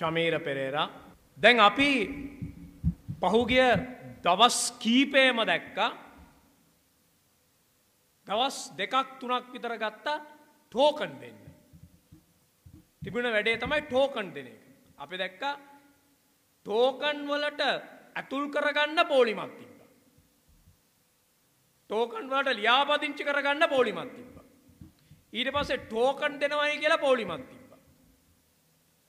චමීර පෙරේරා. දැන් අපි පහුගිය දවස් කීපයම දැක්ක දවස් දෙකක් තුනක් විතර ගත්තා ටෝකන් දෙන්න. තිබුණ වැඩේ තමයි ටෝකන් දෙන එක. අපි දැක්ක ටෝකන් වලට ඇතුල් කරගන්න පෝලිමක් තිබ්බ. ටෝකන් වලට ලියාපදිංචි කරගන්න පෝලිමක් තිබ්බ. ඊට පස්සේ ටෝකන් දෙනවයි කියලා පෝලිමක් තිබ්බ.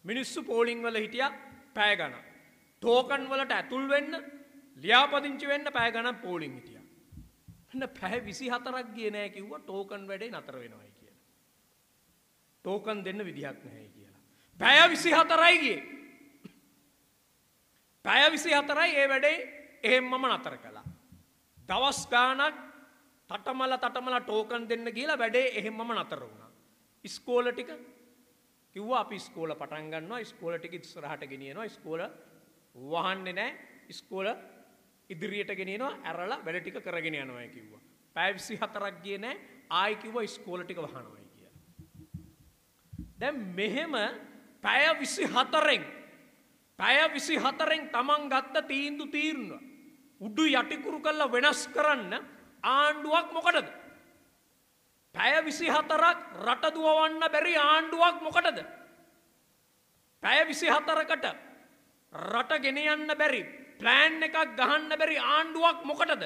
මිනිස්සු පෝලිං වල හිටිය පෑ ගණ. තෝකන් වලට ඇතුල් වෙන්න ලියාපදිංචි වෙන්න පෑ ගණන් පෝලිං හිටිය. න්න පැහැ විසි හතරක් කියනෑ කිව්ව ටෝකන් වැඩේ නතර වෙනවායි කියන. තෝකන් දෙන්න විදිහක් නැහැ කියලා. පැය විසි හතරයිගේ. පැය විසි හතරයි ඒ වැඩේ එහෙම මම නතර කලා. දවස් ගානක් තටමල තටමල ටෝකන් දෙන්න කියලා වැඩේ එහෙම මම නතර වුණා. ඉස්කෝල ටික කිව්වා අපි ස්කෝල පටන් ගන්නවා ස්කෝල ටික ඉස්සරහට ගෙනියනවා ස්කෝල වහන්නේ නැහැ ස්කෝල ඉදිරියට ගෙනියනවා ඇරලා වැඩ ටික කරගෙන යනවා කිව්වා. පැය 24ක් ගියේ නැහැ ආයි කිව්වා ස්කෝල ටික වහනවායි කියලා. දැන් මෙහෙම පැය 24න් පැය 24න් Taman ගත්ත තීන්දුව තීරණ උඩු යටිකුරු කරලා වෙනස් කරන්න ආණ්ඩුවක් මොකටද? පැය විසි හතරක් රට දුවවන්න බැරි ආණ්ඩුවක් මොකටද. පැය විසි හතරකට රට ගෙනයන්න බැරි ප්ලෑන් එකක් ගහන්න බැරි ආණ්ඩුවක් මොකටද.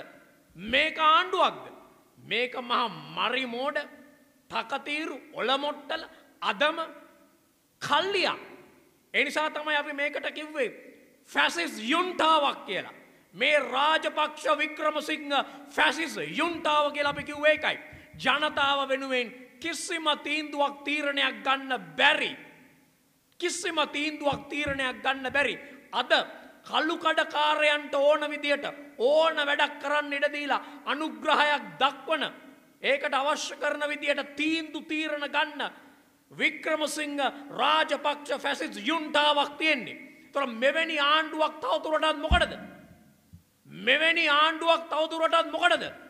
මේක ආණ්ඩුවක්ද. මේක මහා මරිමෝඩ තකතීරු ඔලමොට්ටල අදම කල්ලියක්. එනිසා තමයි අපි මේකට කිව්වේ. ෆැසිස් යුන්ටාවක් කියලා. මේ රාජපක්ෂ වික්‍රමසිංහ ෆැසිස් යුන්ටාව කියලා අපි කිව්වේ එකයි. ජනතාව වෙනුවෙන් කිසිම තීන්දුවක් තීරණයක් ගන්න බැරි. කිසිම තීන්දුවක් තීරණයක් ගන්න බැරි. අද කල්ලුකඩකාරයන්ට ඕන විදියට ඕන වැඩක් කරන්න ඉඩදීලා අනුග්‍රහයක් දක්වන ඒකට අවශ්‍ය කරන විදියට තීන්දු තීරණ ගන්න වික්‍රමසිංහ රාජපක්ෂ ෆැසිස් යුන්ටාවක් තියෙන්නේ. තොර මෙවැනි ආණ්ඩුවක් තවතුරටත් මොකටද. මෙවැනි ආණ්ඩුවක් තවතුරටත් මොකටද.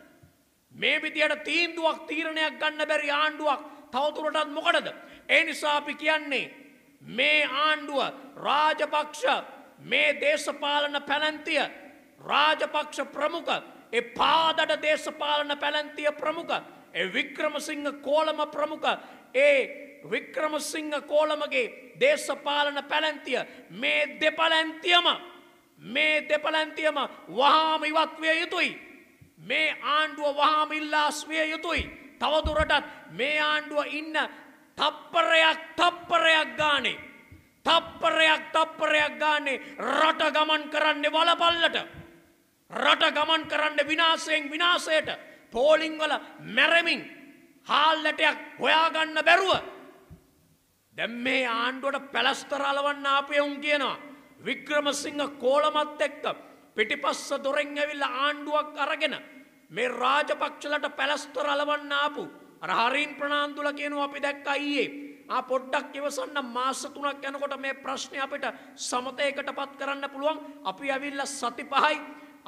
මේ විදියට තීන්දුවක් තීරණයක් ගන්න බැරි ආණ්ඩුවක් තවතුරටත් මොකටද. ඒ නිසා අපි කියන්නේ මේ ආණ්ඩුව රාජපක්ෂ මේ දේශපාලන පැලන්තිය රාජපක්ෂ ප්‍රමුඛ එ පාදට දේශපාලන පැලන්තිය ප්‍රමුඛ එ වික්‍රමසිංහ කෝළම ප්‍රමුඛ ඒ වික්‍රමසිංහ කෝළමගේ දේශපාලන පැලැන්තිය මේ දෙපලැන්තියම මේ දෙපලැන්තියම වහාම ඉවත්වය යුතුයි මේ ආණ්ඩුව වහාම ඉල්ලාස්විය යුතුයි. තවදුරටත් මේ ආණ්ඩුව ඉන්න තප්පරයක් තප්පරයක් ගානේ. තප්පරයක් තප්පරයක් ගානේ රට ගමන් කරන්න වලපල්ලට. රට ගමන් කරන්න විනාසයෙන් විනාසයට පෝලිංවල මැරමින් හාල්ලටයක් හොයාගන්න බැරුව. දැම් මේ ආණ්ඩුවට පැලස්තරලවන්න අපයවුන් කියනවා. වික්‍රමසිංහ කෝලමත් එක්ක පිටිපස්ස දොරෙන් ඇවිල්ල ආණ්ඩුවක් අරගෙන මේ රාජපක්ෂලට පැලස්තර අලවන්න ආපු අර හරීන් ප්‍රනාන්දුල කියනවා අපි දැක්ක අයියේ ආ පොඩ්ඩක් ඉවසන්න මාස තුනක් යනකොට මේ ප්‍රශ්නේ අපිට සමතේකටපත් කරන්න පුළුවන් අපි ඇවිල්ලා සති පහයි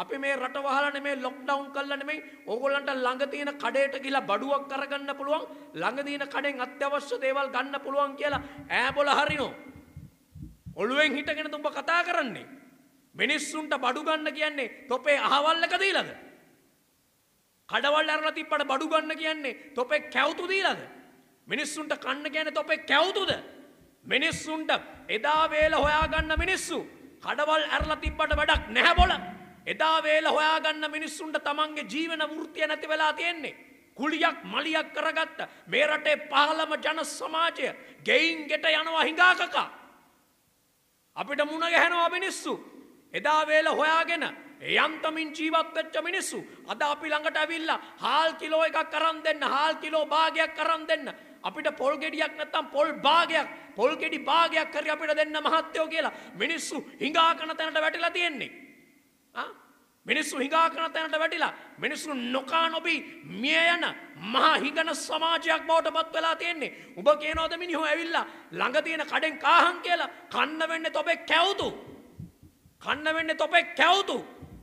අපි මේ රට වහලා නෙමෙයි ලොක්ඩවුන් කරලා නෙමෙයි ඕගොල්ලන්ට ළඟ තියෙන කඩේට ගිහිලා බඩුවක් අරගන්න පුළුවන් ළඟ තියෙන කඩෙන් අත්‍යවශ්‍ය දේවල් ගන්න පුළුවන් කියලා ඈබොල හරිනෝ ඔළුවෙන් හිටගෙන උඹ කතා කරන්නේ මිනිස්සුන්ට බඩු ගන්න කියන්නේ තොපේ අහවල් එක දීලාද කඩවල් ඇරලා තිබ්බට බඩු ගන්න කියන්නේ තොපේ කැවුතු දීලාද? මිනිස්සුන්ට කන්න කියන්නේ තොපේ කැවුතුද? මිනිස්සුන්ට එදා වේල හොයාගන්න මිනිස්සු කඩවල් ඇරලා තිබ්බට වැඩක් නැහැ බොල. එදා වේල හොයාගන්න මිනිස්සුන්ට තමන්ගේ ජීවන වෘත්තිය නැති වෙලා තියෙන්නේ. කුලියක් මලියක් කරගත්ත මේ රටේ පහළම ජන සමාජය ගෙයින් ගෙට යනවා හිඟාකකා. අපිට මුණ ගැහෙනවා මිනිස්සු. එදා වේල හොයාගෙන ඒ අන්තමින් ජීවත් වෙච්ච මිනිස්සු අද අපි ළඟට ඇවිල්ලා හාල් කිලෝ එකක් අරන් දෙන්න හාල් කිලෝ භාගයක් අරන් දෙන්න අපිට පොල් ගෙඩියක් නැත්තම් පොල් භාගයක් පොල් ගෙඩි භාගයක් කරි අපිට දෙන්න මහත්තයෝ කියලා මිනිස්සු හිඟා කන තැනට වැටිලා තියෙන්නේ මිනිස්සු හිඟා කන තැනට වැටිලා මිනිස්සු නොකා නොබී මිය යන මහා හිඟන සමාජයක් බවට පත් වෙලා තියෙන්නේ උඹ කියනවද මිනිහෝ ඇවිල්ලා ළඟ තියෙන කඩෙන් කාහන් කියලා කන්න වෙන්නේ තොපේ කැවුතු කන්න වෙන්නේ තොපේ කැවුතු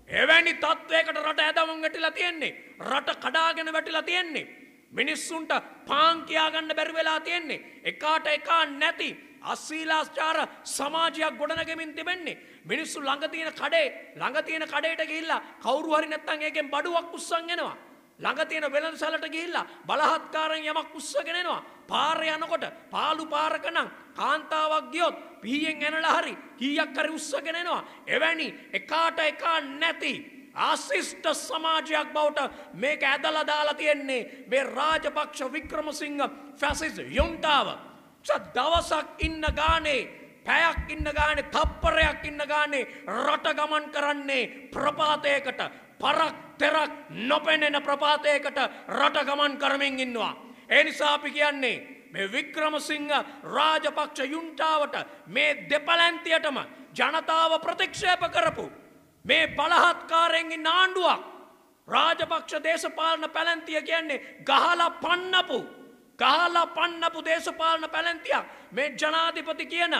එවැනි තත්ත්වයකට රට ඇදමන් වැටිලා තියෙන්නේ. රට කඩාගෙන වැටිලා තියෙන්නේ. මිනිස්සුන්ට පාන් කියාගන්න බැරි වෙලා තියෙන්නේ. එකාට එකා නැති අස්සීලාස්චාර සමාජයක් ගොඩනගෙමින් තිබෙන්නේ. මිනිස්සු ළඟ තියෙන කඩේ ළඟ තියෙන කඩේට ගිහිල්ලා කවුරු හරි නැත්තම් ඒකෙන් බඩුවක් උස්සන් එනවා. ළඟ තියෙන වෙළඳසැලට ගිහිල්ලා බලහත්කාරයෙන් යමක් උස්සගෙන එනවා. පාරේ යනකොට පාළු පාරක නම් කාන්තාවක් ගියොත් පිහියෙන් එනලා හරි කීයක් හරි උස්සගෙන එනවා. එවැනි එකාට එකක් නැති ආශිෂ්ට සමාජයක් බවට මේක ඇදලා දාලා තියෙන්නේ මේ රාජපක්ෂ වික්‍රමසිංහ ෆැසිස් යුන්ටාව. දවසක් ඉන්න ගානේ පැයක් ඉන්න ගානේ තප්පරයක් ඉන්න ගානේ රට ගමන් කරන්නේ ප්‍රපාතයකට පරක් තෙරක් නොපෙනෙන ප්‍රපාතයකට රට ගමන් කරමින් ඉන්නවා. එනිසා අපි කියන්නේ මේ වික්‍රමසිංහ රාජපක්ෂ යුන්ටාවට මේ දෙපලැන්තියටම ජනතාව ප්‍රතික්ෂේප කරපු. මේ බලහත්කාරෙන්ගි නාණ්ඩුවක් රාජපක්ෂ දේශපාලන පැලැන්තිය කියන්නේ ගහල පන්නපු ගහල පන්නපු දේශපාලන පැලැන්තියක් මේ ජනාධිපති කියන.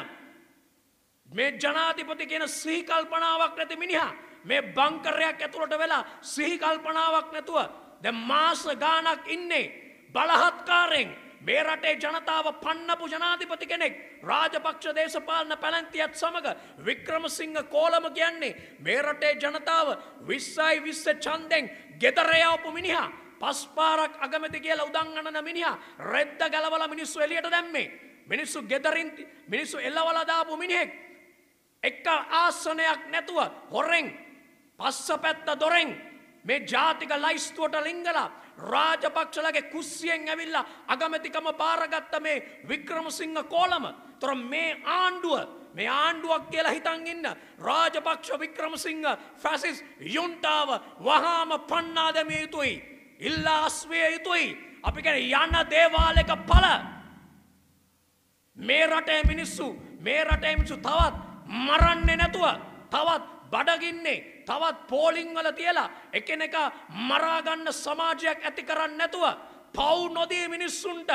මේ ජනාධිපති කියන සීකල්පනාවක් නැති මිනිහා මේ බංකරයක් ඇතුළට වෙලා සිහිකල්පනාවක් නැතුව ද මාස ගානක් ඉන්නේ බලහත්කාරෙන් මේ රටේ ජනතාව පන්නපු ජනාධිපති කෙනෙක් රාජපක්ෂ දේශපාලන පැලැන්තියත් සමඟ වික්‍රමසිංහ කෝලම කියන්නේ මේ රටේ ජනතාව විස්සයි විස්ස චන්දෙන් ගෙදරයවපු මිනිහා පස්පාරක් අගමති කියලා උදංගණන මිනිහා රෙද්ද ගලවල මිනිස්සු එලියට දැම්මේ මිනිස්සු ගෙදරින් මිනිස්සු එල්ලවලදාපු මිනිහෙක් එක්ක ආසනයක් නැතුව හොරෙන් පස්ස පැත්ත දොරෙන් මේ ජාතික ලයිස්තුවට ලිංගලා රාජපක්ෂලගේ කුස්සියෙන් ඇවිල්ලා අගමැතිකම බාරගත්ත මේ වික්‍රමසිංහ කෝලම තොර මේ ආණ්ඩුව මේ ආණ්ඩුවක් කියලා හිතන් ඉන්න රාජපක්ෂ වික්‍රමසිංහ ෆැසිස් යුන්ටාව වහාම පන්නා දැමිය යුතුයි. ඉල්ලා අස්විය යුතුයි. අපි කැන යන්න දේවාලක පල මේ රටේ මිනිස්සු මේ රටේ මිනිස්සු තවත් මරන්නේ නැතුව තවත් බඩගින්නේ තවත් පෝලිංවල තියලා එකනෙක මරාගන්න සමාජයක් ඇති කරන්න නැතුව පව් නොදී මිනිස්සුන්ට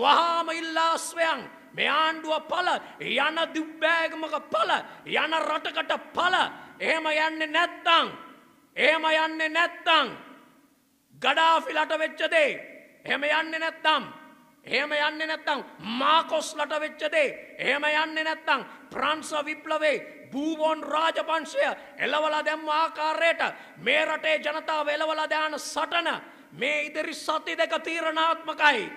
වහාම ඉල්ලාස්වයන් මේ ආණ්ඩුව පල යන දුබ්බෑගමක පල යන රටකට පල එහෙම යන්නේ නැත්තං එහෙම යන්නේ නැත්තං ගඩාෆිලට වෙච්චදේ එහෙම යන්නේ නැත්තම් එහෙම යන්නේ නැත්තම් මාකොස්ලට වෙච්ච දේ එහෙම යන්නේ නැත්තම් ප්‍රංශ විප්ලවේ බූවොන් රාජපංශය එළවලා දැම්ම ආකාරයට මේ රටේ ජනතාව එළවලා දාන සටන මේ ඉදිරි සති දෙක තීරණාත්මකයි.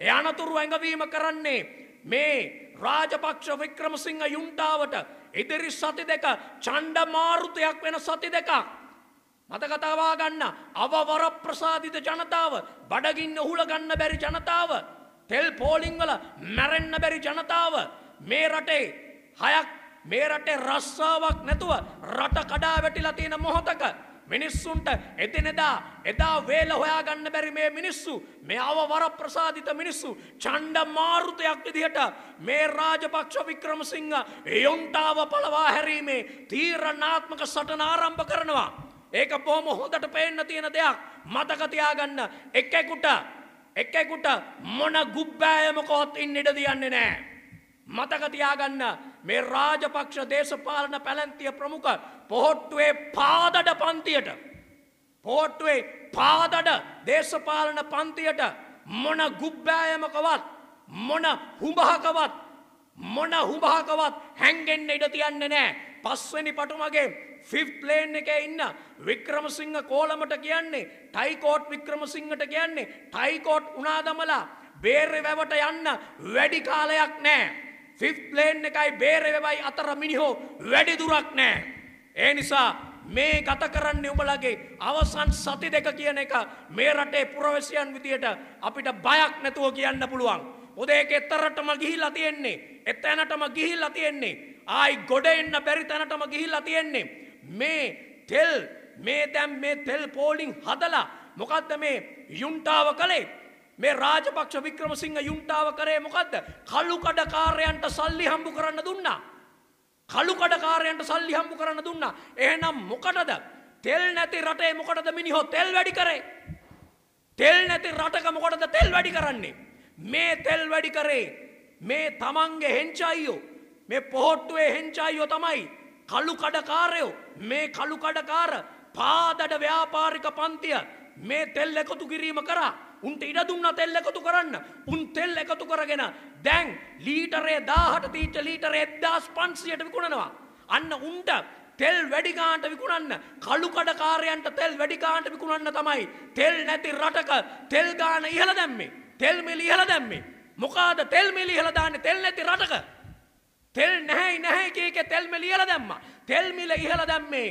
ඒ අනතුරු ඇඟවීම කරන්නේ මේ රාජපක්ෂ වික්‍රමසිංහ යුන්ටාවට ඉදිරි සති දෙක චණ්ඩ මාරුතයක් වෙන සති දෙකක්. මතකතාවා ගන්න අවවර ප්‍රසාධිත ජනතාව බඩගින්න හුල ගන්න බැරි ජනතාව තෙල් පෝලිංවල මැරෙන්න බැරි ජනතාව මේ රටේ හයක් මේ රටේ රස්සාවක් නැතුව රට කඩා වැටිලා තියෙන මොහොතක මිනිස්සුන්ට එදිනෙදා එදා වේල හොයාගන්න බැරි මේ මිනිස්සු මේ අවවර ප්‍රසාධිත මිනිස්සු චණ්ඩ මාරුතයක් විදිහට මේ රාජපක්ෂ වික්‍රමසිංහ යොන්ටාව පලවා හැරීමේ තීරණාත්මක සටන ආරම්භ කරනවා. ඒක බොහොම හොඳට පේන්න තියෙන දෙයක් මතක තියාගන්න එකෙකුට එකෙකුට මොන ගුබ්බෑයම කොහොත් ඉන්න ඉඩ දියන්නේ නෑ. මතකතියාගන්න මේ රාජපක්ෂ දේශපාලන පැලැන්තිය ප්‍රමුඛ පොහොට්ටුවේ පාදඩ පන්තියට. පෝට්ටුවේ පාදඩ දේශපාලන පන්තියට මොන ගුබ්බෑයමකවත් මොන හුඹහකවත් මොන හුභාකවත් හැන්ගෙන්න්න ඉඩ තියන්න නෑ පස්වනි පටුමගේ ෆිෆ් ප්ලේන් එක ඉන්න වික්‍රමසිංහ කෝලමට කියන්නේ ටයිකෝට් වික්‍රමසිංහට කියන්නේ ටයිකෝට් උනාදමලා බේරෙ වැවට යන්න වැඩි කාලයක් නෑ. ෆිෆ් ප්ලේන් එකයි බේරෙ වෙවයි අතර මිනිහෝ වැඩි දුරක් නෑ. ඒ නිසා මේ ගත කරන්න උඹලගේ අවසන් සති දෙක කියන එක මේ රටේ පුරවැසියන් විදියට අපිට බයක් නැතුව කියන්න පුළුවන්. මොද ඒක එතරටම ගිහිල්ලා තියෙන්නේ. එතැනටම ගිහිල්ලා තියෙන්නේ. ආයි ගොඩ එන්න බැරි තැනටම ගිහිල්ලා තියෙන්නේ. මේ තෙල් මේ දැම් මේ තෙල් පෝලිං හදලා මොකක්ද මේ යුන්ටාව කළේ මේ රාජපක්ෂ වික්‍රමසිංහ යුන්ටාව කරේ මොකක්ද කල්ලුකඩකාරයන්ට සල්ලි හම්බු කරන්න දුන්නා. කළුකඩකාරයන්ට සල්ලි හම්බු කරන්න දුන්නා. එහෙනම් මොකටද තෙල් නැති රටේ මොකටද මිනිහෝ තෙල් වැඩි කරේ. තෙල් නැති රටක මොකටද තෙල් වැඩි කරන්නේ. මේ තෙල් වැඩි කරේ මේ තමන්ගේ හෙංචායියෝ මේ පොහොට්ටුවේ හෙංචායියෝ තමයි කළුකඩකාරයෝ මේ කළුකඩකාර පාදඩ ව්‍යාපාරික පන්තිය මේ තෙල් එකතු කිරීම කරා උන්ට ඉඩ දුන්න තෙල් එකතු කරන්න උන් තෙල් එකතු කරගෙන දැන් ලීටරේ දාහට තීච ලීටර එද්දාස් පන්සියට විකුණනවා. අන්න උන්ට තෙල් වැඩිකාන්ට විකුණන්න කළුකඩකාරයන්ට තෙල් වැඩිකාන්ට විකුණන්න තමයි. තෙල් නැති රටක තෙල් ගාන ඉහල දැම්මේ. තෙල්මිලි ඉහල දැම්මේ. මොකාද තෙල්මිලි ඉහල දාන්න තෙල් නැති රටක තෙල් නැහැ නැහැ කිය එක තෙල් මිල ඉහළ දැම්මා. තෙල් මිල ඉහළ දැම්මේ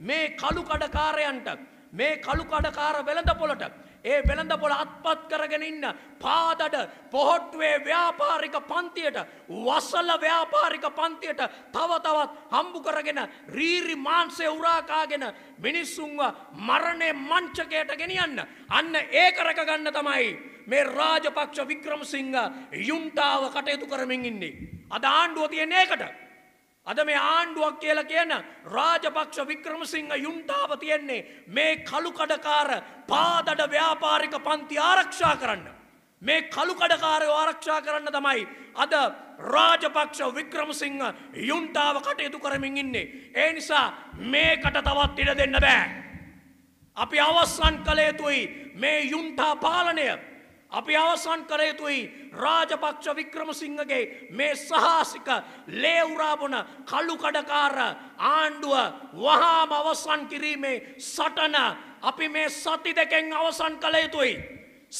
මේ කළු කඩකාරයන්ට මේ කළු කඩකාර වෙළඳ පොළට ඒ වෙළඳ පොළ අත්පත් කරගෙන ඉන්න පාදඩ පොහොට්ටුවේ ව්‍යාපාරික පන්තියට වසල ව්‍යාපාරික පන්තියට තව තවත් හම්බු කරගෙන රීරි මාංශය උරාකාගෙන මිනිස්සුන්ව මරණය මංචකයට ගෙනියන්න අන්න ඒක රැකගන්න තමයි මේ රාජපක්ෂ වික්‍රමසිංහ යුන්ටාව කටයුතු කරමින් ඉන්නේ අද ආණ්ඩුව තියෙන ඒකට. අද මේ ආණ්ඩුවක් කියල කියන රාජපක්ෂ වික්‍රමසිංහ යුන්ටාව තියෙන්නේ මේ කළුකඩකාර පාදඩ ව්‍යාපාරික පන්ති ආරක්ෂා කරන්න. මේ කළුකඩකාරය ආරක්ෂා කරන්න තමයි. අද රාජපක්ෂ වික්‍රමසිංහ යුන්ටාව කටයුතු කරමින් ඉන්නේ. ඒ නිසා මේකට තවත් ඉඩ දෙන්න බෑ. අපි අවස්සන් කළ යුතුයි මේ යුන්ටා පාලනය අපි අවසන් කර යුතුයි රාජපක්ෂ වික්‍රමසිංහගේ මේ සහාසික ලේවුරාබන කළුකඩකාර ආණ්ඩුව වහාම අවසන් කිරීමේ සටන අපි මේ සති දෙකෙන් අවසන් කළ යුතුයි.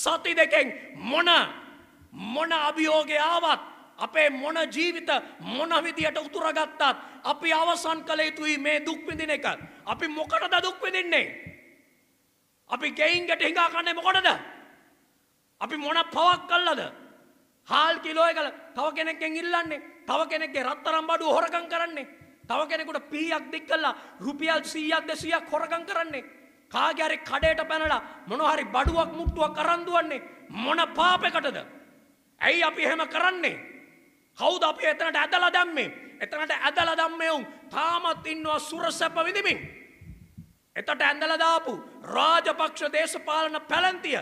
සති දෙකෙන් මොන මොන අභියෝගය ආවත් අපේ මොන ජීවිත මොන විදියට උතුරගත්තත් අපි අවසන් කළ යුතුයි මේ දුක්විඳින එක. අපි මොකටද දුක්විඳින්නේ. අපි ගෙයින්ගට හිඟා කන්නේ මොකටද. අපි මොන පවක් කල්ලද හාල් කිලෝ එකල තව කෙනෙක්ෙන් ඉල්ලන්නේ තව කෙනෙක්ගේ රත්තරම් බඩු හොරකම් කරන්නේ තව කෙනෙකුට පීයක් දික් කළා රුපියල් 100ක් 200ක් හොරකම් කරන්නේ කාගේ හරි කඩේට පැනලා මොන හරි බඩුවක් මුට්ටුවක් අරන් දුවන්නේ මොන පාපයකටද ඇයි අපි එහෙම කරන්නේ කවුද අපි එතනට ඇදලා දැම්මේ එතනට ඇදලා දැම්මේ උන් තාමත් ඉන්නවා සුරසැප විඳිමින් එතට ඇඳලා දාපු රාජපක්ෂ දේශපාලන පැලැන්තිය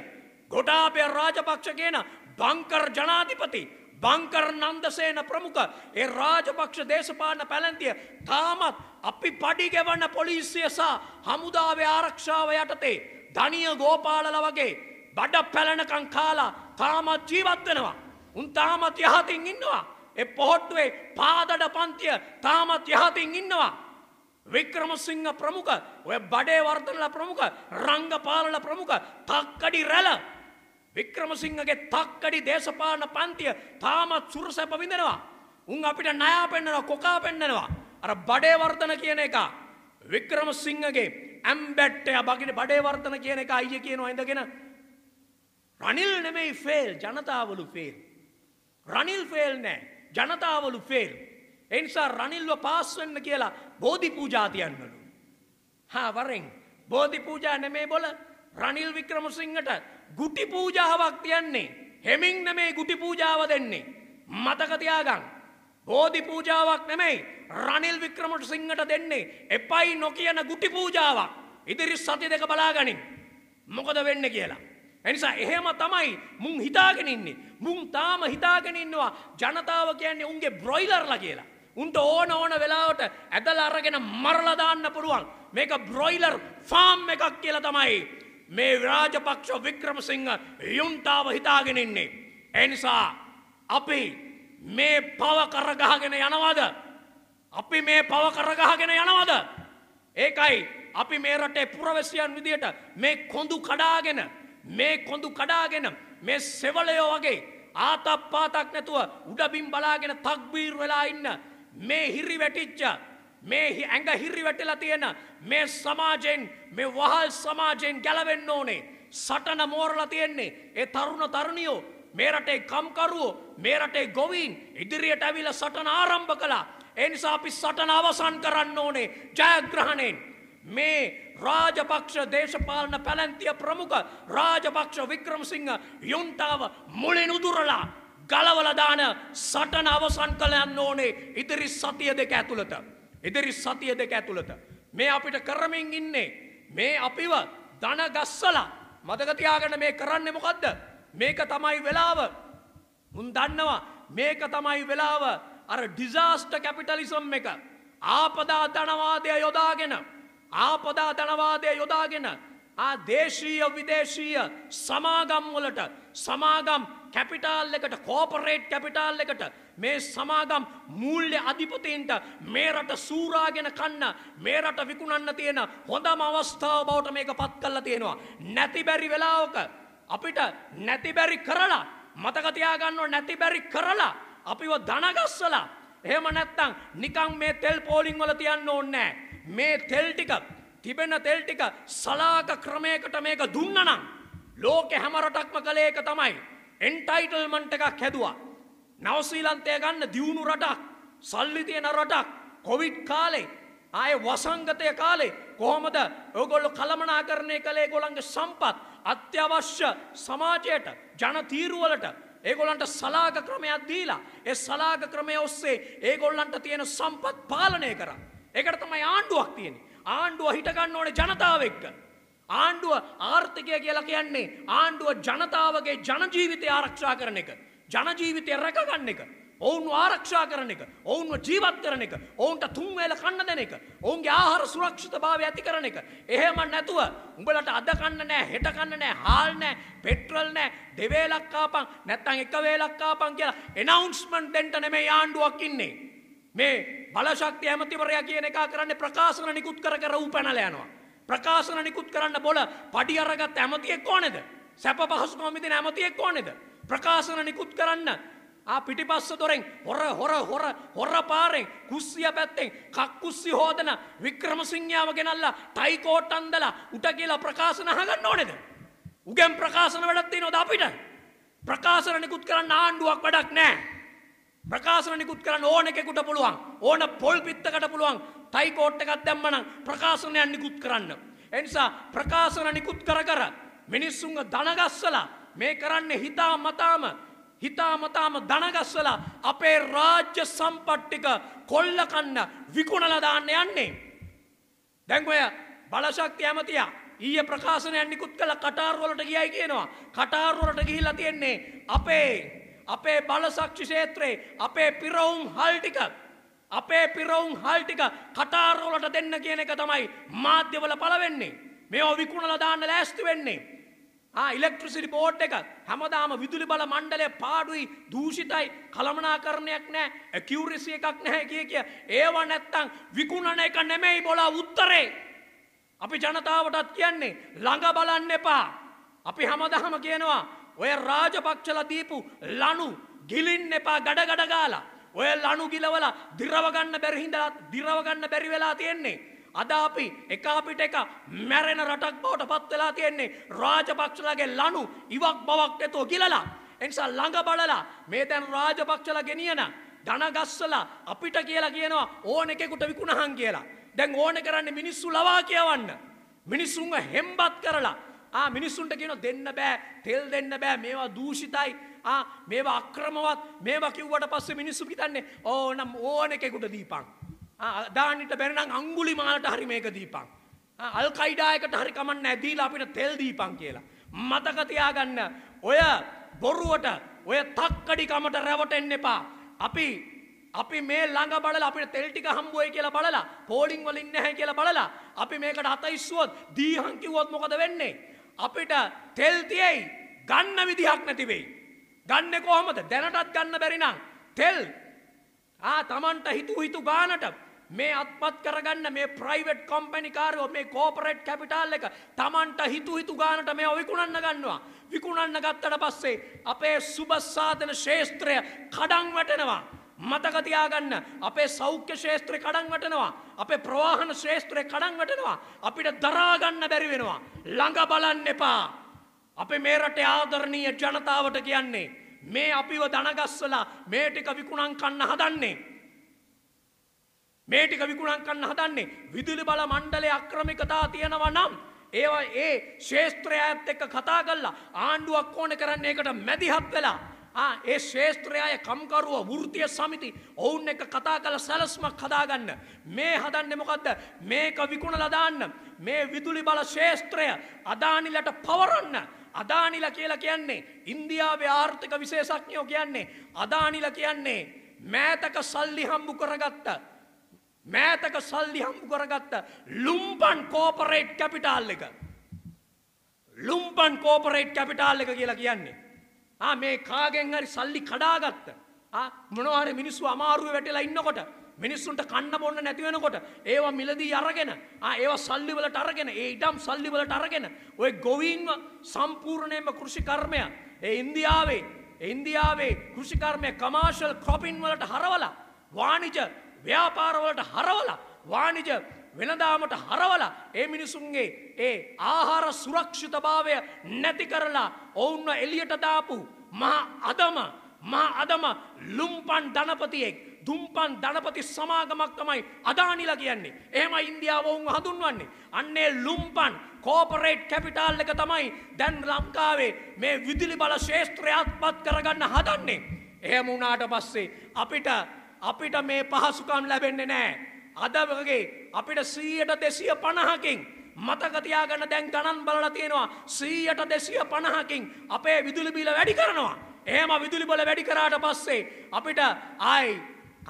ගොටාපය රාජපක්ෂ කියන බංකර් ජනාධිපති බංකර් නන්දසේන ප්‍රමුඛ ඒ රාජපක්ෂ දේශපාලන පැලැන්තිය තාමත් අපි පඩිගෙවන්න පොලිසිය සහ හමුදාවේ ආරක්ෂාව යටතේ ධනිය ගෝපාලල වගේ බඩ පැලනකං කාලා තාමත් ජීවත් වෙනවා. උන් තාමත් යහතින් ඉන්නවා. ඒ පොහොට්ටුවේ පාදඩ පන්තිය තාමත් යහතින් ඉන්නවා. වික්‍රමසිංහ ප්‍රමුඛ ඔය බඩේ වර්ධනල ප්‍රමුඛ රංගපාලල ප්‍රමුඛ තක්කඩි රැළ වික්‍රමසිංහගේ තක්කඩි දේශපාලන පන්තිය තාමත් සුරසැප විඳෙනවා. උන් අපිට ණයා පෙන්නනවා, කොකා පෙන්නනවා. අර බඩේ වර්ධන කියන එක වික්‍රමසිංහගේ ඇම්බැට්ටය බගින බඩේ වර්ධන කියන එක අයිය කියනවා ඉඳගෙන. රනිල් නෙමෙයි ෆේල්, ජනතාවලු ෆේල්. රනිල් ෆේල් නෑ, ජනතාවලු ෆේල්. ඒ නිසා රනිල්ව පාස් වෙන්න කියලා බෝධි පූජා තියන්නලු. හා වරෙන් බෝධි පූජා නෙමෙයි බොල රනිල් වික්‍රමසිංහට ගුටි පූජාවක් තියන්නේ හෙමින් නෙමේ ගුටි පූජාව දෙන්නේ. මතකතියාගන්. බෝධි පූජාවක් නෙමෙයි රනිල් වික්‍රමට සිංහට දෙන්නේ එපයි නොකියන ගුටි පූජාවක් ඉදිරි සති දෙක බලාගනින් මොකද වෙන්න කියලා. එනිසා එහෙම තමයි මුං හිතාගෙන ඉන්නේ. මුං තාම හිතාගෙන ඉන්නවා ජනතාව කියන්නේ උන්ගේ බ්‍රොයිලර්ලා කියලා. උන්ට ඕන ඕන වෙලාවට ඇදලා අරගෙන මරලා දාන්න පුළුවන්. මේක බ්‍රොයිලර් ෆාම් එකක් කියලා තමයි මේ විරාජපක්ෂ වික්‍රමසිංහ යුන්තාව හිතාගෙනෙන්නේ. එනිසා අපි මේ පව කරගහගෙන යනවාද. අපි මේ පව කරගහගෙන යනවාද. ඒකයි අපි මේ රටේ පුරවැසියන් විදියට මේ කොඳු කඩාගෙන මේ කොඳු කඩාගෙන මේ සෙවලයෝ වගේ ආතප්පාතක් නැතුව උඩබිම් බලාගෙන තක්බීර් වෙලා ඉන්න මේ හිරි වැටිච්චා මේ ඇඟ හිරි වැටිලා තියෙන මේ සමාජයෙන් මේ වහල් සමාජයෙන් ගැලවෙන්න ඕනේ. සටන මෝරලා තියෙන්නේ ඒ තරුණ තරුණියෝ මේ රටේ කම්කරුවෝ මේ රටේ ගොවීන් ඉදිරියට ඇවිල්ලා සටන ආරම්භ කළා. ඒ නිසා අපි සටන අවසන් කරන්න ඕනේ ජයග්‍රහණයෙන්. මේ රාජපක්ෂ දේශපාලන පැලැන්තිය ප්‍රමුඛ රාජපක්ෂ වික්‍රමසිංහ යුන්ටාව මුලින් උදුරලා ගලවලදාන සටන අවසන් කළ යන්න ඕනේ ඉදිරි සතිය දෙක ඇතුළත. ඉදිරි සතිය දෙක ඇතුළත. මේ අපිට කරමින් ඉන්නේ. මේ අපිව දන ගස්සලා මතකතියාගන්න මේ කරන්න මොකක්ද. මේක තමයි වෙලාව. උන් දන්නවා මේක තමයි වෙලාව අර ඩිසාස්ට කැපිටලිසම් එක. ආපදා ධනවාදය යොදාගෙන. ආපදා ධනවාදය යොදාගෙන. ආ දේශීය විදේශීය සමාගම් වලට සමාගම් කැපිටාල් එකට කෝපරේට් කැපිටාල් එකට මේ සමාගම් මූල්්‍ය අධිපතීන්ට මේ රට සූරාගෙන කන්න මේ රට විකුණන්න තියෙන හොඳම අවස්ථාව බවට මේක පත් කල්ල තියෙනවා. නැතිබැරි වෙලාවක අපිට නැතිබැරි කරලා මතකතියාගන්නව නැතිබැරි කරලා අපිව දනගස්සලා එහෙම නැත්තං නිකං මේ තෙල් පෝලිං වල තියන්න ඕන්නෑ මේ තෙල්ටික තිබෙන තෙල්ටික සලාක ක්‍රමයකට මේක දුන්නනම් ලෝකෙ හැමරටක්ම කළේක තමයි එන්ටයිටල්මන්ට එකක් හැදවා. නවසීලන්තය ගන්න දියුණු රටක් සල්ලි තියෙන රටක් කොවිට් කාලේ ආය වසංගතය කාලේ කොහොමද ඔගොල්ලො කළමනාකරණය කළේ ගොළන්ගේ සම්පත් අත්‍යවශ්‍ය සමාජයට ජනතීරුවලට ඒගොල්ලන්ට සලාග ක්‍රමයක් දීලා ඒ සලාග ක්‍රමය ඔස්සේ ඒගොල්ලන්ට තියෙන සම්පත් පාලනය කර. එකට තමයි ආණ්ඩුවක් තියෙන ආණ්ඩුව හිටගන්න ඕන ජනතාව එක්ක. ආණ්ඩුව ආර්ථිකය කියලා කියන්නේ ආණ්ඩුව ජනතාවගේ ජනජීවිතය ආරක්ෂා කරන එක. ජනජීවිතය රැකගන්න එක. ඔවුන් ආරක්ෂා කරන එක ඔවුන්ව ජීවත් කරන එක ඔවුන්ට තුන්වැල කන්න දෙන එක ඔවුන්ගේ ආහාර සුරක්ෂිත භාවය ඇති කරන එක එහෙම නැතුව උඹලට අද කන්න නෑ හෙට කන්න නෑ හාල් නෑ පෙට්‍රල් නෑ දෙවේලක් කාපන් නැත්තම් එක වේලක් කාපන් කියලා එනවුන්ස්මන්ට් දෙන්න නෙමෙයි ආණ්ඩුවක් ඉන්නේ මේ බලශක්ති ඇමතිවරයා කියන එක කරන්නේ ප්‍රකාශන නිකුත් කර කර ඌ පැනලා යනවා ප්‍රකාශන නිකුත් කරන්න බොල පඩි අරගත් ඇමතියෙක් ඕනෙද. සැප පහසුකම විදින ඇමතියෙක් ඕනෙද. ප්‍රකාශන නිකුත් කරන්න ආ පිටිපස්ස තොරෙන් හොර හොර හොර හොර පාරෙන් කුස්සිය පැත්තෙන් කක්කුස්සි හෝදන වික්‍රමසිංහාව ගෙනල්ලා ටයිකෝට් අන්දලා උට කියලා ප්‍රකාශන අහගන්න ඕනේද? උගෙන් ප්‍රකාශන වැඩක් තියෙනවද අපිට? ප්‍රකාශන නිකුත් කරන්න ආණ්ඩුවක් වැඩක් නැහැ. ප්‍රකාශන නිකුත් කරන්න ඕන එකෙකුට පුළුවන් ඕන පොල් පිත්තකට පුළුවන් තයි කෝට් එකක් දැම්මනම් ප්‍රකාශනයක් නිකුත් කරන්න. එනිසා ප්‍රකාශන නිකුත් කර කර මිනිස්සුන්ව දනගස්සලා මේ කරන්නේ හිතා මතාම හිතා මතාම දනගස්සලා අපේ රාජ්‍ය සම්පත් ටික කොල්ල කන්න විකුණලා දාන්න යන්නේ. දැන් ඔය බලශක්ති ඇමතියා ඊයේ ප්‍රකාශනයක් නිකුත් කළ කටාර් වලට ගියයි කියනවා. කටාර් වලට ගිහිල්ලා තියෙන්නේ අපේ අපේ බලසක්ෂි ෂේත්‍රයේ අපේ පිරවුම් හල්ටික අපේ පිරවුම් හල්ටික කටාරෝලට දෙන්න කියන එක තමයි මාධ්‍යවල පලවෙන්නේ මේ ඔවිකුණල දාන්න ලෑස්ති වෙන්නේ. ඉලෙක්ට්‍රසිරි බෝඩ් එක හැමදාම විදුලි බල මණ්ඩලය පාඩුයි දූෂිතයි කළමනාකරණයක් නෑ ඇකිවරිසි එකක් නැහැ කිය කිය ඒවා නැත්තං විකුණන එක නෙමෙයි බොලා උත්තරේ. අපි ජනතාවටත් කියන්නේ ළඟ බලන්න එපා. අපි හැමදහම කියනවා ඔය රාජපක්ෂල දීපු ලනු ගිලින් එපා ගඩගඩ ගාලා. ඔය ලනු ගිලවල දිරවගන්න බැරිහිඳලා දිරවගන්න බැරි වෙලා තියෙන්නේ. අද අපි එක අපිට එක මැරෙන රටක් බවට පත් වෙලා තියෙන්නේ රාජපක්ෂලගේ ලනු ඉවක් බවක් නැතුව ගිලලා. එනිසා ළඟ බලලා මේ දැන් රාජපක්ෂල ගෙනියන ධනගස්සලා අපිට කියලා කියනවා ඕන එකෙකුට විකුණහන් කියලා. දැන් ඕන කරන්නේ මිනිස්සු ලවා කියවන්න. මිනිස්සුන්ව හෙම්බත් කරලා ආ මිනිස්සුන්ට කියන දෙන්න බෑ තෙල් දෙන්න බෑ මේවා දූෂිතයි ආ මේවා අක්‍රමවත් මේවා කිව්වට පස්සේ මිනිස්සු හිතන්නේ ඕනම් ඕන එකෙකුට දීපන් අදානිට බැරිනම් අංගුලි මාලට හරි මේක දීපන් අල්කයිඩායකට හරි කමන්න ඇදීලා අපිට තෙල් දීපන් කියලා මතක තියාගන්න ඔය බොරුවට ඔය තක්කඩිකමට රැවටෙන්න එපා අපි අපි මේ ළඟ බලලා අපිට තෙල් ටික හම්බුවේ කියලා බලලා පෝලිං වලින් නැහැ කියලා බලලා අපි මේකට අත ඉස්සුවොත් දීහන් කිව්වොත් මොකද වෙන්නේ අපිට තෙල් තියෙයි ගන්න විදිහක් නැති වෙයි. ගන්න කොහොමද? දැනටත් ගන්න බැරි නම් තෙල් ආ Tamanට හිතු හිතු ගානට මේ අත්පත් කරගන්න මේ ප්‍රයිවට් කම්පැනි කාරයෝ මේ කෝපරේට් කැපිටල් එක Tamanට හිතු හිතු ගානට මේ විකුණන්න ගන්නවා. විකුණන්න ගත්තට පස්සේ අපේ සුබ සාධන ශාස්ත්‍රය කඩන් වැටෙනවා. මතක තියාගන්න අපේ සෞඛ්‍ය ශේත්‍රය කඩන් වටනවා අපේ ප්‍රවාහන ශේත්‍රය කඩන් වටනවා අපිට දරාගන්න බැරි වෙනවා ළඟ බලන්න එපා අපේ මේ රටේ ආදරණීය ජනතාවට කියන්නේ මේ අපිව දනගස්සලා මේ ටික විකුණන් කන්න හදන්නේ මේ ටික විකුණන් කන්න හදන්නේ විදුලි බල මණ්ඩලයේ අක්‍රමිකතා තියෙනවා නම් ඒවා ඒ ශේත්‍රය ඇත් එක්ක කතා කරලා ආණ්ඩුවක් ඕන කරන්න ඒකට මැදිහත් වෙලා ඒ ශේත්‍රයාය කම්කරුව වෘතිය සමිති ඔවුන් එක කතා කළ සැලස්මක් හදාගන්න. මේ හදන්න මොකක්ද මේක විකුණ ලදාන්න. මේ විදුලි බල ශේත්‍රය අදානිලට පවරන්න. අදානිල කියලා කියන්නේ. ඉන්දියාවේ ආර්ථික විශේෂඥයෝ කියන්නේ. අදානිල කියන්නේ. මෑතක සල්ලි හම්බු කරගත්ත. මෑතක සල්ලි හම්බු කරගත්ත ලුම්පන් කෝපරේට් කැපිටාල් එක. ලුම්පන් කෝපරේට් කැපිටාල් එක කියලා කියන්නේ. මේ කාගෙන් හරි සල්ලි කඩාගත්ත. මොනවාර මිනිස්සු අමාරුව වැටලා ඉන්නකොට මිනිස්සුන්ට කන්න බොන්න නැතිවෙනකොට ඒවා මිලදී අරගෙන ඒවා සල්ලිවලට අරගෙන ඒ ඉඩම් සල්ලිවලට අරගෙන ඔය ගොවීන්ව සම්පූර්ණයෙන්ම කෘෂිකර්මය ඒ ඉන්දියාවේ ඉන්දියාවේ කෘෂිකර්මය කමාශල් කොපින් වලට හරවලා වාණිජ ව්‍යාපාරවලට හරවලා වාණිජ වෙනදාමට හරවලා ඒ මිනිසුන්ගේ ඒ ආහාර සුරක්ෂිතභාවය නැති කරලා ඔවුන්ව එලියට දාපු මහා අදම මහා අදම ලුම්පන් ධනපතියෙක් දුම්පන් ධනපති සමාගමක් තමයි අදානිලා කියන්නේ. එහෙම ඉන්දියාව ඔවුන් හඳුන්වන්නේ. අන්නේ ලුම්පන් කෝපරේට් කැපිටාල් එක තමයි දැන් ලංකාවේ මේ විදුලි බල ශේෂත්‍රයත්පත් කරගන්න හදන්නේ. එහෙම වුණාට පස්සේ අපිට අපිට මේ පහසුකම් ලැබෙන්නේ නැහැ. අද වගේ අපිට 100ට 250කින් මතක තියාගන්න දැන් ගණන් බලලා තියෙනවා 100ට 250කින් අපේ විදුලි බිල වැඩි කරනවා. එහෙම විදුලි බල වැඩි කරාට පස්සේ අපිට ආයි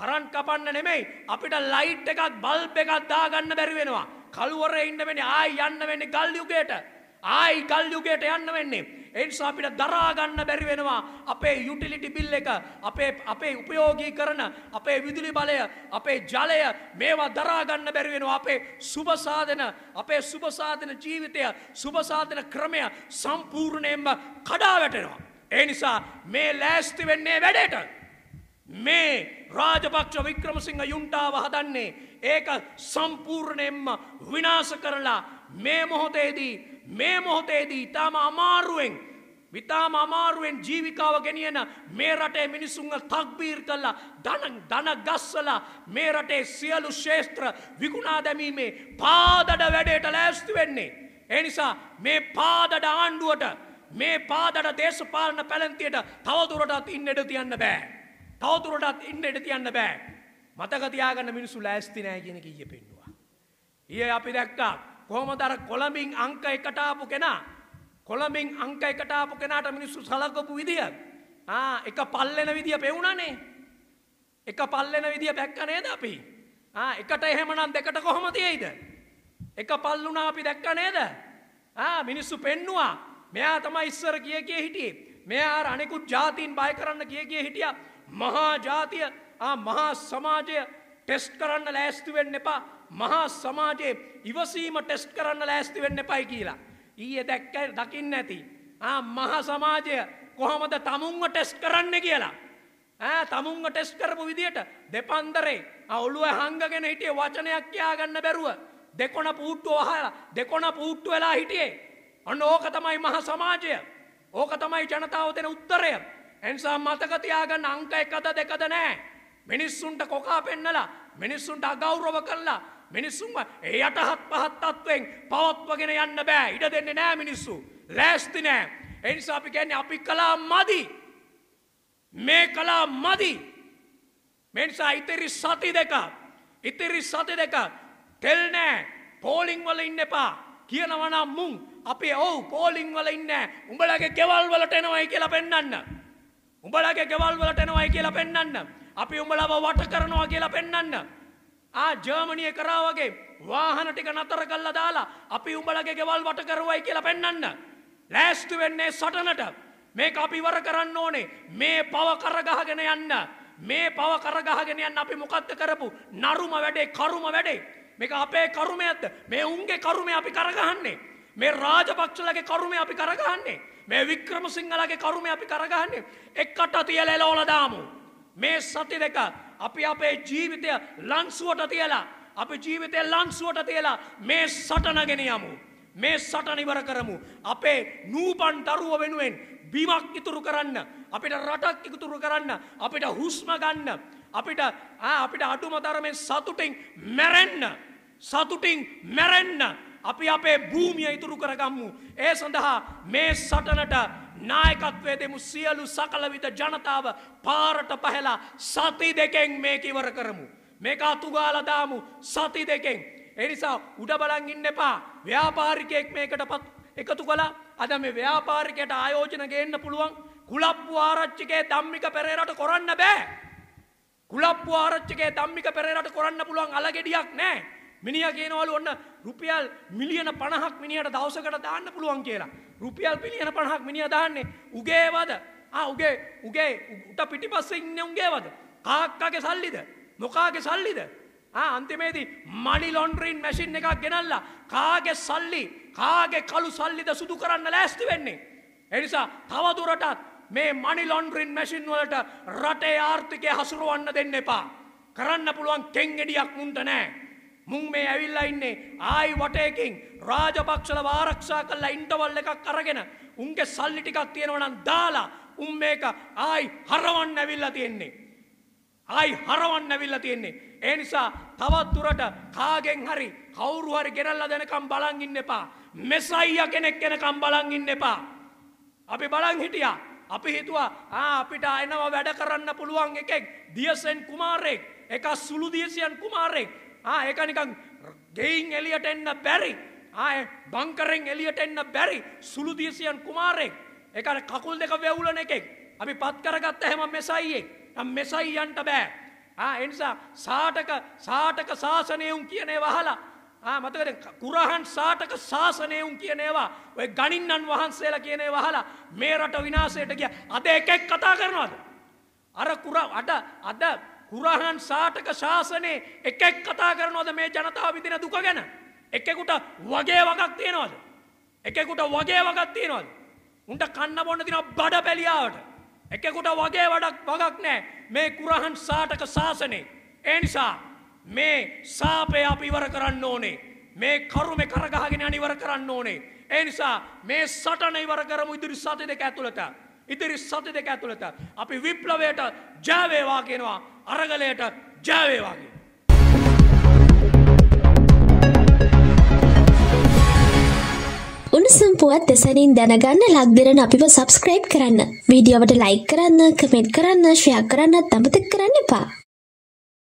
කරන්ට් කපන්න නෙමෙයි අපිට ලයිට් එකක් බල්බ් එකක් දාගන්න බැරි වෙනවා. කළුවරේ ඉන්න වෙන්නේ ආයි යන්න වෙන්නේ ගල් යුගයට. ආයි ගල් යුගයට යන්න වෙන්නේ. එනිසා අපිට දරා ගන්න බැරි වෙනවා අපේ යුටිලිටි බිල් එක අපේ අපේ උපයෝගී කරන අපේ විදුලි බලය අපේ ජලය මේවා දරා ගන්න බැරි වෙනවා අපේ සුබ සාධන අපේ සුබ සාධන ජීවිතය සුබ සාධන ක්‍රමය සම්පූර්ණයෙන්ම කඩා වැටෙනවා ඒ නිසා මේ ලෑස්ති වෙන්නේ වැඩේට මේ රාජපක්ෂ වික්‍රමසිංහ යුන්ටාව හදන්නේ ඒක සම්පූර්ණයෙන්ම විනාශ කරලා මේ මොහොතේදී මේ මොහොතේදී ඉතාම අමාරුවෙන් විතාම අමාරුවෙන් ජීවිකාව ගෙනියන මේ රටේ මිනිසුන්ව තක්බීර් කළා ධන ධන ගස්සලා මේ රටේ සියලු ශේෂ්ත්‍ර විකුණා දැමීමේ පාදඩ වැඩේට ලෑස්ති වෙන්නේ. ඒ නිසා මේ පාදඩ ආණ්ඩුවට මේ පාදඩ දේශපාලන පැලැන්තියට තවදුරටත් ඉන්න ඉඩ තියන්න බෑ. තවදුරටත් ඉන්න ඉඩ තියන්න බෑ. මතක තියාගන්න මිනිස්සු ලෑස්ති නෑ කියන කීය පෙන්නවා. ඊයේ අපි දැක්කා කොහොමදර කොළඹින් අංක එකටාපු කෙනා කොළඹින් අංක එකටාපු කෙනාට මිනිස්සු සලකපු විදිිය එක පල්ලෙන විදිිය පෙවුණනේ එක පල්ලෙන විදිිය පැක්කනේද අපි එකට එහෙමනම් දෙකට කොහොමතියෙයිද එක පල්ලුනා අපි දැක්ක නේද මිනිස්සු පෙන්නවා මෙයා තමයි ඉස්සර කිය කිය හිටියේ මෙයා අනෙකුත් ජාතින් බය කරන්න කිය කිය හිටිය මහා ජාතිය මහා සමාජය ටෙස් කරන්න ලෑස්තිවෙන්න එපා මහා සමාජයේ ඉවසීම ටෙස්ට් කරන්න ලෑස්ති වෙන්න එපයි කියලා. ඊයේ දැක්ක දකින්න ඇති. ආ මහා සමාජය කොහොමද තමුන්ව ටෙස්ට් කරන්න කියලා. ඈ තමුන්ව ටෙස්ට් කරපු විදියට දෙපන්දරේ ඔළුව හංගගෙන හිටියේ වචනයක් කියාගන්න බැරුව දෙකොණ පූට්ටුව වහලා දෙකොණ පූට්ටු වෙලා හිටියේ. අන්න ඕක තමයි මහා සමාජය. ඕක තමයි ජනතාව දෙන උත්තරය. එනිසා මතක තියාගන්න අංක එකද දෙකද නැහැ. මිනිස්සුන්ට කොකා පෙන්නලා මිනිස්සුන්ට අගෞරව කරලා මිනිස්සුන්ව ඒ යටහත් පහත්තත්වෙන් පවත්වගෙන යන්න බෑ ඉඩ දෙන්න නෑ මිනිස්සු ලෑස්ති නෑ එනිසා අපි කියන්නේ අපි කලා මදි මේ කලා මදි මෙනිසා ඉතිරි සති දෙක ඉතිරි සති දෙක තෙල් නෑ පෝලිං වල ඉන්න එපා කියනවනම් මුන් අපි ඔව් පෝලිං වල ඉන්න උඹලගේ ගෙවල් වලට එනවයි කියලා පෙන්වන්න උඹලගේ ගෙවල් වලට එනවයි කියලා පෙන්වන්න අපි උඹලව වට කරනවා කියලා පෙන්වන්න ආ ජර්මණිය කරා වගේ වාහන ටික නතර කළා දාලා අපි උඹලගේ ගෙවල් වට කරුවයි කියලා පෙන්වන්න. ලෑස්ති වෙන්නේ සටනට. මේක අපි ඉවර කරන්න ඕනේ. මේ පව කරගහගෙන යන්න. මේ පව කරගහගෙන යන්න අපි මොකද්ද කරපු? නරුම වැඩේ, කරුම වැඩේ. මේක අපේ කරුමේ ඇත්ත. මේ උන්ගේ කරුමේ අපි කරගහන්නේ. මේ රාජපක්ෂලගේ කරුමේ අපි කරගහන්නේ. මේ වික්‍රමසිංහලගේ කරුමේ අපි කරගහන්නේ. එක්කට තියලා එලවලා දාමු. මේ සති දෙක අපි අපේ ජීවිතය ලංසුවට තියලා අපි ජීවිතය ලංසුවට තියලා මේ සටනගෙන යමු. මේ සටනිවර කරමු. අපේ නූපන් දරුව වෙනුවෙන් බිමක් ඉතුරු කරන්න. අපිට රටක් ඉතුරු කරන්න. අපිට හුස්ම ගන්න. අපිට අපිට අඩුම ධර්මෙන් සතුටින් මැරෙන්න. සතුටින් මැරෙන්න. අපි අපේ භූමිය ඉතුරු කරගම්මු. ඒ සඳහා මේ සටනට නායකත්වය දෙමු සියලු සකලවිද ජනතාව පාරට පහලා සති දෙකෙන් මේක ඉවර කරමු. මේක අතුගාලදාමු සති දෙකෙන්. එනිසා උඩබලන් ඉන්න එපා ව්‍යාපාරිකයෙක් මේකට පත් එකතු කලා අද මේ ව්‍යාපාරිකයට ආයෝජන ගේන්න පුළුවන් කුලප්පු ආරච්චිකේ දම්මික පෙරේරට කොරන්න බෑ. කුලප්පු ආරච්චිකේ දම්මික පෙරේරට කොරන්න පුළුවන් අලගෙඩියක් නෑ මිනිහා කියනවලු ඔන්න රුපියල් මිලියන 50ක් මිනිහට දවසකට දාන්න පුළුවන් කියලා. රුපියල් මිලියන 50ක් මිනිහා දාන්නේ උගේ වද? ආ උගේ උගේ උට පිටිපස්සේ ඉන්නේ උගේ වද? කාක්කාගේ සල්ලිද? මොකාගේ සල්ලිද? ආ අන්තිමේදී මනි ලොන්ඩරින් මැෂින් එකක් ගෙනල්ලා කාගේ සල්ලි කාගේ කළු සල්ලිද සුදු කරන්න ලෑස්ති වෙන්නේ. ඒ නිසා තව දුරටත් මේ මනි ලොන්ඩරින් මැෂින් වලට රටේ ආර්ථිකය හසුරවන්න දෙන්න එපා. කරන්න පුළුවන් කෙන්ගෙඩියක් මුන්ට නැහැ. මුං මේ ඇවිල්ලා ඉන්නේ ආයි වටයකින් රාජපක්ෂලව ආරක්ෂා කරලා ඉන්ටවල් එකක් අරගෙන උන්ගේ සල්ලි ටිකක් තියෙනවා නම් දාලා උන් මේක ආයි හරවන්න ඇවිල්ලා තියෙන්නේ. ආයි හරවන්න ඇවිල්ලා තියෙන්නේ. ඒ නිසා තවත් දුරට කාගෙන් හරි කවුරු හරි ගෙනල්ලා දෙනකම් බලන් ඉන්න එපා. මෙසයියා කෙනෙක් කෙනකම් බලන් ඉන්න එපා. අපි බලන් හිටියා. අපි හිතුවා ආ අපිට එනවා වැඩ කරන්න පුළුවන් එකෙක් දියසෙන් කුමාරයෙක් එක සුළු දියසයන් කුමාරයෙක් ආ ඒක නිකන් ගෙයින් එලියට එන්න බැරි. ආය බංකරෙන් එලියට එන්න බැරි සුළු දියසියන් කුමාරෙක්. ඒකර කකුල් දෙක වැවුලන එකෙක්. අපි පත් කරගත්ත හැම මෙසයියෙක්. නම් මෙසයියන්ට බෑ. ආ එනිසා සාටක සාටක ශාසනයුම් කියනේ වහලා ආ මතකද කුරහන් සාටක ශාසනයුම් කියන ඒවා ඔය ගණින්නන් වහන්සේලා කියන ඒවා අහලා මේ රට විනාශයට ගියා. අද එකෙක් කතා කරනවද? අර කුර අඩ අද හුරහන් සාටක ශාසනයේ එකෙක් කතා කරනවද මේ ජනතාව විදින දුක ගැන එකෙකුට වගේ වගක් තියෙනවද එකෙකුට වගේ වගක් තියෙනවද උන්ට කන්න බොන්න දින බඩ පැලියාවට එකෙකුට වගේ වඩක් වගක් නෑ මේ කුරහන් සාටක ශාසනයේ ඒ නිසා මේ සාපය අපි ඉවර කරන්න ඕනේ මේ කරුමේ කරගහගෙන යන ඉවර කරන්න ඕනේ ඒ නිසා මේ සටන ඉවර කරමු ඉදිරි සති දෙක ඇතුළත ඉදිරි සති දෙක ඇතුළත අපි විප්ලවයට ජයවේවා කියනවා අරගලයට ජයවේවාගේ. උණුසුම් පුවත් දෙසැනින් දැනගන්න ලක්දරන අපිව සබස්ක්‍රයිබ් කරන්න. වීඩියෝවට ලයි කරන්න කමෙන්ට් කරන්න ශයා කරන්නත් අමතක කරන්න එපා.